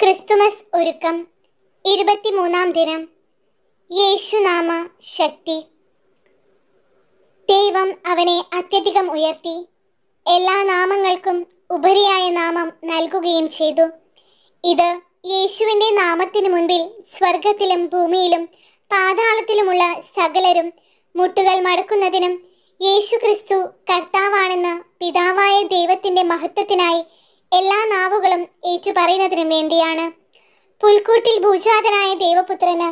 Christmas ഒരുക്കം ഇരുപത്തിമൂന്നാം ദിനം യേശുനാമ ശക്തി ദൈവം അവനെ അത്യധികം ഉയർത്തി എല്ലാ നാമങ്ങൾക്കും ഉപരിയായ നാമം നൽകുകയും ചെയ്തു ഇത് യേശുവിൻ്റെ നാമത്തിന് മുൻപിൽ സ്വർഗത്തിലും ഭൂമിയിലും പാതാളത്തിലുമുള്ള സകലരും മുട്ടുകൾ മടക്കുന്നതിനും യേശു ക്രിസ്തു കർത്താവാണെന്ന് പിതാവായ ദൈവത്തിൻ്റെ മഹത്വത്തിനായി എല്ലാ നാവുകളും ഏറ്റുപറയുന്നതിനും വേണ്ടിയാണ് പുൽക്കൂട്ടിൽ ഭൂജാതനായ ദേവപുത്രന്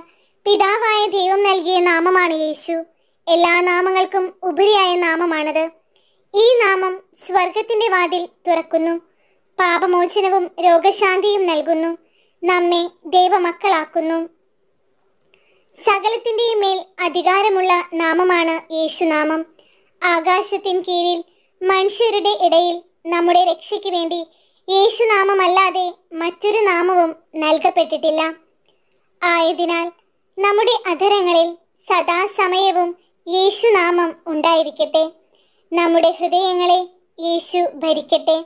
പിതാവായ ദൈവം നൽകിയ നാമമാണ് യേശു എല്ലാ നാമങ്ങൾക്കും ഉപരിയായ നാമമാണത് ഈ നാമം സ്വർഗത്തിൻ്റെ വാതിൽ തുറക്കുന്നു പാപമോചനവും രോഗശാന്തിയും നൽകുന്നു നമ്മെ ദൈവമക്കളാക്കുന്നു സകലത്തിൻ്റെയും മേൽ അധികാരമുള്ള നാമമാണ് യേശുനാമം ആകാശത്തിൻ കീഴിൽ മനുഷ്യരുടെ ഇടയിൽ നമ്മുടെ രക്ഷയ്ക്ക് വേണ്ടി യേശുനാമമല്ലാതെ മറ്റൊരു നാമവും നൽകപ്പെട്ടിട്ടില്ല ആയതിനാൽ നമ്മുടെ അധരങ്ങളിൽ സദാസമയവും യേശുനാമം ഉണ്ടായിരിക്കട്ടെ നമ്മുടെ ഹൃദയങ്ങളെ യേശു ഭരിക്കട്ടെ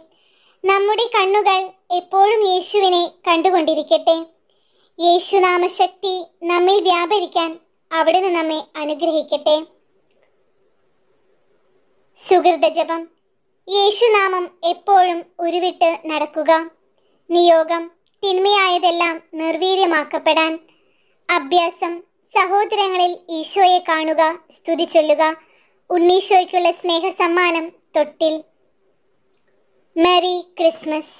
നമ്മുടെ കണ്ണുകൾ എപ്പോഴും യേശുവിനെ കണ്ടുകൊണ്ടിരിക്കട്ടെ യേശുനാമശക്തി ശക്തി നമ്മിൽ വ്യാപരിക്കാൻ അവിടുന്ന് നമ്മെ അനുഗ്രഹിക്കട്ടെ സുഹൃതജപം യേശുനാമം എപ്പോഴും ഉരുവിട്ട് നടക്കുക നിയോഗം തിന്മയായതെല്ലാം നിർവീര്യമാക്കപ്പെടാൻ അഭ്യാസം സഹോദരങ്ങളിൽ ഈശോയെ കാണുക സ്തുതി ചൊല്ലുക ഉണ്ണീശോയ്ക്കുള്ള സ്നേഹസമ്മാനം തൊട്ടിൽ മെറി ക്രിസ്മസ്